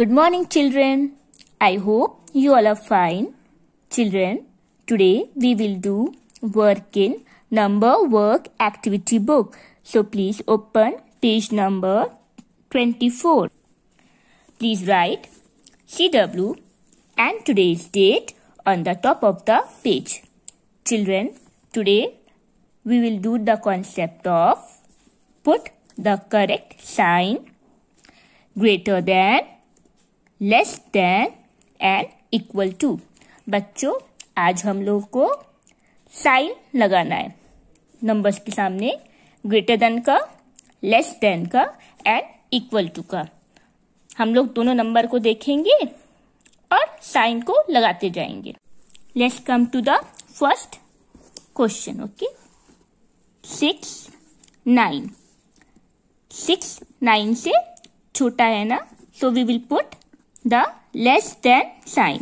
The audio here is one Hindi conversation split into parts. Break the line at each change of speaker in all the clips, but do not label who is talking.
Good morning children. I hope you all are fine. Children, today we will do work in number work activity book. So please open page number 24. Please write CW and today's date on the top of the page. Children, today we will do the concept of put the correct sign greater than less than and equal to बच्चों आज हम लोग को साइन लगाना है नंबर्स के सामने ग्रेटर देन का लेस देन का एंड इक्वल टू का हम लोग दोनों नंबर को देखेंगे और साइन को लगाते जाएंगे let's come to the first question okay six nine six nine से छोटा है ना so we will put the less than sign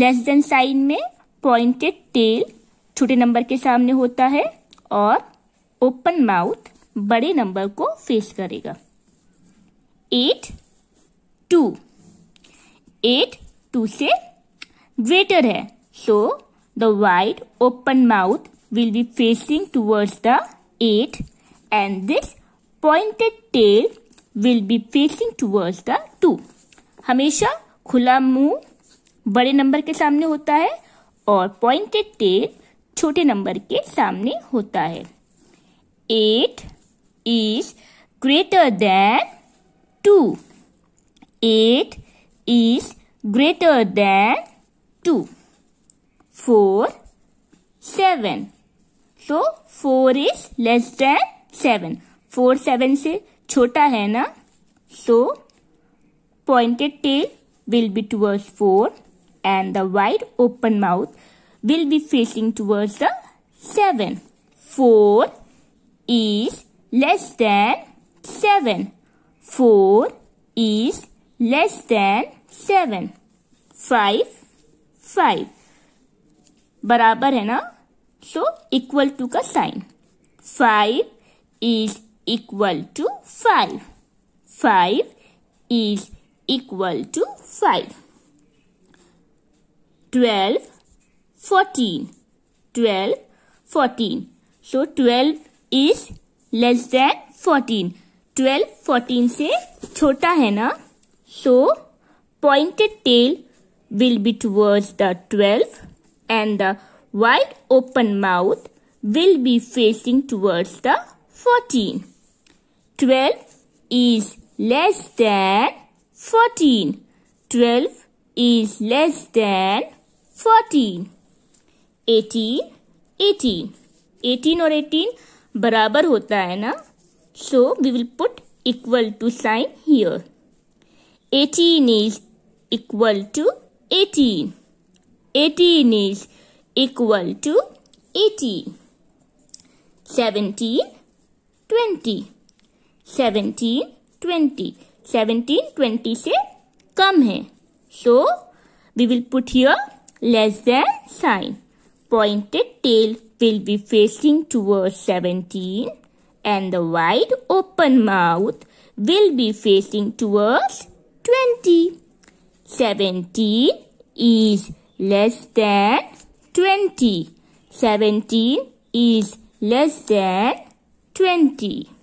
less than sign में पॉइंटेड टेल छोटे नंबर के सामने होता है और ओपन माउथ बड़े नंबर को फेस करेगा एट टू एट टू से ग्रेटर है so the wide open mouth will be facing towards the eight and this pointed tail will be facing towards the two हमेशा खुला मुंह बड़े नंबर के सामने होता है और पॉइंटेड टेल छोटे नंबर के सामने होता है eight is greater than two eight is greater than two four seven तो four is less than seven four seven से छोटा है ना so so, pointed tail will be towards four and the wide open mouth will be facing towards the seven. Four is less than seven. Four is less than seven. Five, five. बराबर so equal to equal to का sign five is five. Five five equal to 5. 12, 14. 12, 14. So 12 is less than 14. 12, 14 say chota hai So pointed tail will be towards the 12 and the wide open mouth will be facing towards the 14. 12 is less than 14. 12 is less than 14. 18. 18. 18 और 18 बराबर होता है ना so we will put equal to sign here 18 is equal to 18. 18 is equal to 18. 17, 20. 17, 20. Seventeen twenty से कम है so we will put here less than sign pointed tail will be facing towards 17 and the wide open mouth will be facing towards 20. 17 is less than 20. 17 is less than 20.